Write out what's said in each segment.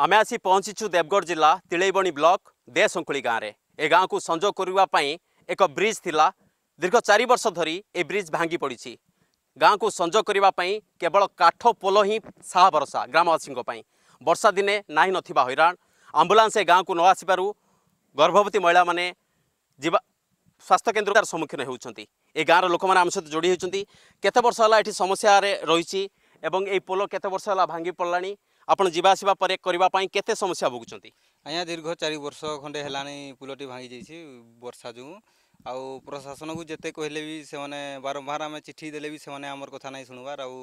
ଆମେ ଆସି ପହଞ୍ଚିଛୁ ଦେବଗଡ଼ ଜିଲ୍ଲା ତିଳେଇବଣି ବ୍ଲକ ଦେଶଙ୍କୁଳି ଗାଁରେ ଏ ଗାଁକୁ ସଂଯୋଗ କରିବା ପାଇଁ ଏକ ବ୍ରିଜ୍ ଥିଲା ଦୀର୍ଘ ଚାରି ବର୍ଷ ଧରି ଏ ବ୍ରିଜ୍ ଭାଙ୍ଗି ପଡ଼ିଛି ଗାଁକୁ ସଂଯୋଗ କରିବା ପାଇଁ କେବଳ କାଠ ପୋଲ ହିଁ ସାହା ଭରସା ଗ୍ରାମବାସୀଙ୍କ ପାଇଁ ବର୍ଷା ଦିନେ ନାହିଁ ନଥିବା ହଇରାଣ ଆମ୍ବୁଲାନ୍ସ ଏ ଗାଁକୁ ନ ଆସିବାରୁ ଗର୍ଭବତୀ ମହିଳାମାନେ ଯିବା ସ୍ୱାସ୍ଥ୍ୟକେନ୍ଦ୍ରର ସମ୍ମୁଖୀନ ହେଉଛନ୍ତି ଏ ଗାଁର ଲୋକମାନେ ଆମ ସହିତ ଯୋଡ଼ି ହେଉଛନ୍ତି କେତେ ବର୍ଷ ହେଲା ଏଠି ସମସ୍ୟାରେ ରହିଛି ଏବଂ ଏଇ ପୋଲ କେତେ ବର୍ଷ ହେଲା ଭାଙ୍ଗି ପଡ଼ିଲାଣି ଆପଣ ଯିବା ଆସିବା ପରେ କରିବା ପାଇଁ କେତେ ସମସ୍ୟା ଭୋଗୁଛନ୍ତି ଆଜ୍ଞା ଦୀର୍ଘ ଚାରି ବର୍ଷ ଖଣ୍ଡେ ହେଲାଣି ପୋଲଟି ଭାଙ୍ଗି ଯାଇଛି ବର୍ଷା ଯୋଗୁଁ ଆଉ ପ୍ରଶାସନକୁ ଯେତେ କହିଲେ ବି ସେମାନେ ବାରମ୍ବାର ଆମେ ଚିଠି ଦେଲେ ବି ସେମାନେ ଆମର କଥା ନାହିଁ ଶୁଣିବାର ଆଉ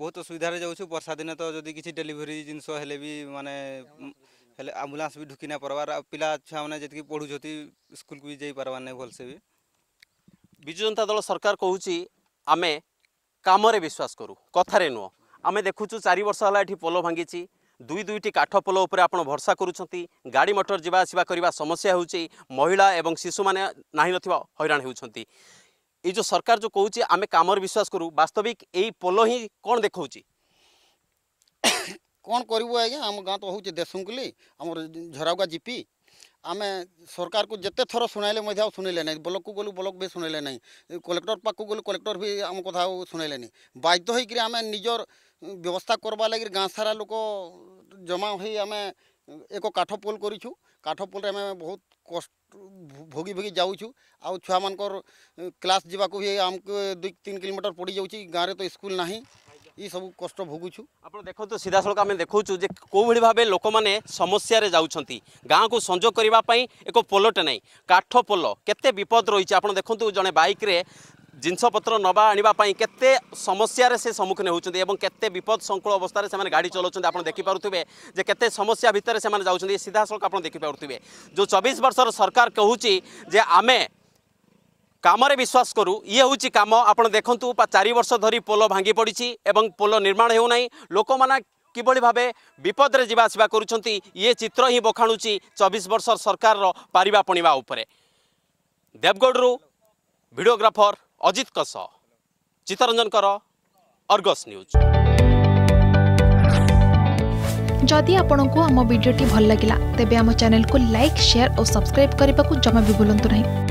ବହୁତ ଅସୁବିଧାରେ ଯାଉଛୁ ବର୍ଷା ଦିନେ ତ ଯଦି କିଛି ଡେଲିଭରି ଜିନିଷ ହେଲେ ବି ମାନେ ହେଲେ ଆମ୍ବୁଲାନ୍ସ ବି ଢୁକି ନାଇଁ ପାର୍ବାର୍ ଆଉ ପିଲା ଛୁଆମାନେ ଯେତିକି ପଢ଼ୁଛନ୍ତି ସ୍କୁଲକୁ ବି ଯାଇପାର୍ବାର ନାହିଁ ଭଲସେ ବି ବିଜୁ ଜନତା ଦଳ ସରକାର କହୁଛି ଆମେ କାମରେ ବିଶ୍ୱାସ କରୁ କଥାରେ ନୁହଁ ଆମେ ଦେଖୁଛୁ ଚାରି ବର୍ଷ ହେଲା ଏଠି ପୋଲ ଭାଙ୍ଗିଛି ଦୁଇ ଦୁଇଟି କାଠ ପୋଲ ଉପରେ ଆପଣ ଭରସା କରୁଛନ୍ତି ଗାଡ଼ି ମଟର ଯିବା ଆସିବା କରିବା ସମସ୍ୟା ହେଉଛି ମହିଳା ଏବଂ ଶିଶୁମାନେ ନାହିଁ ନଥିବା ହଇରାଣ ହେଉଛନ୍ତି ଏଇ ଯେଉଁ ସରକାର ଯେଉଁ କହୁଛି ଆମେ କାମରେ ବିଶ୍ୱାସ କରୁ ବାସ୍ତବିକ ଏଇ ପୋଲ ହିଁ କ'ଣ ଦେଖାଉଛି କ'ଣ କରିବୁ ଆଜ୍ଞା ଆମ ଗାଁ ତ ହେଉଛି ଦେଶୁଙ୍କୁଲି ଆମର ଝରାଉକା ଜିପି ଆମେ ସରକାରକୁ ଯେତେ ଥର ଶୁଣାଇଲେ ମଧ୍ୟ ଆଉ ଶୁଣିଲେ ନାହିଁ ବ୍ଲକକୁ ଗଲୁ ବ୍ଲକ ବି ଶୁଣିଲେ ନାହିଁ କଲେକ୍ଟର ପାଖକୁ ଗଲୁ କଲେକ୍ଟର ବି ଆମ କଥା ଆଉ ଶୁଣାଇଲେନି ବାଧ୍ୟ ହୋଇକରି ଆମେ ନିଜର ব্যবস্থা করবা লাগি গাঁ সারা লোক জমা হয়ে আমি এক কাঠ পোল করছু কাঠ পোলরে আমি বহুত কষ্ট ভোগি ভোগি যাওছু আউ ছুয়া মানকর ক্লাস যাওয়া আমাকে দুই তিন কিলোমিটার পড়ি যাচ্ছি গাঁরে তো স্কুল না এইসব কষ্ট ভোগুছু আপনার দেখুন সিধাসলখ আমি দেখুছু যে কোভাবে ভাবে লোক মানে সমস্যার যাচ্ছেন গাঁকু সংযোগ করা এক পোলটে নাই কাঠ পোল কেতে বিপদ রয়েছে আপনার দেখুন জনে বাইক্রে ଜିନିଷପତ୍ର ନେବା ଆଣିବା ପାଇଁ କେତେ ସମସ୍ୟାରେ ସେ ସମ୍ମୁଖୀନ ହେଉଛନ୍ତି ଏବଂ କେତେ ବିପଦ ସଙ୍କୁଳ ଅବସ୍ଥାରେ ସେମାନେ ଗାଡ଼ି ଚଲାଉଛନ୍ତି ଆପଣ ଦେଖିପାରୁଥିବେ ଯେ କେତେ ସମସ୍ୟା ଭିତରେ ସେମାନେ ଯାଉଛନ୍ତି ସିଧାସଳଖ ଆପଣ ଦେଖିପାରୁଥିବେ ଯେଉଁ ଚବିଶ ବର୍ଷର ସରକାର କହୁଛି ଯେ ଆମେ କାମରେ ବିଶ୍ୱାସ କରୁ ଇଏ ହେଉଛି କାମ ଆପଣ ଦେଖନ୍ତୁ ଚାରି ବର୍ଷ ଧରି ପୋଲ ଭାଙ୍ଗି ପଡ଼ିଛି ଏବଂ ପୋଲ ନିର୍ମାଣ ହେଉନାହିଁ ଲୋକମାନେ কিভাবে ভাবে বিপদরে যা আসা করছেন ইয়ে চিত্র হি বখাণুচি চবিশ বর্ষ সরকার পারিবা পণিবা উপরে দেবগড়ু videographer Ajit Chittaranjan Argus news जदि आपण को आम भिडी भल लगा तेब चैनल को लाइक शेयर और सब्सक्राइब करने को जमा भी बुलां नहीं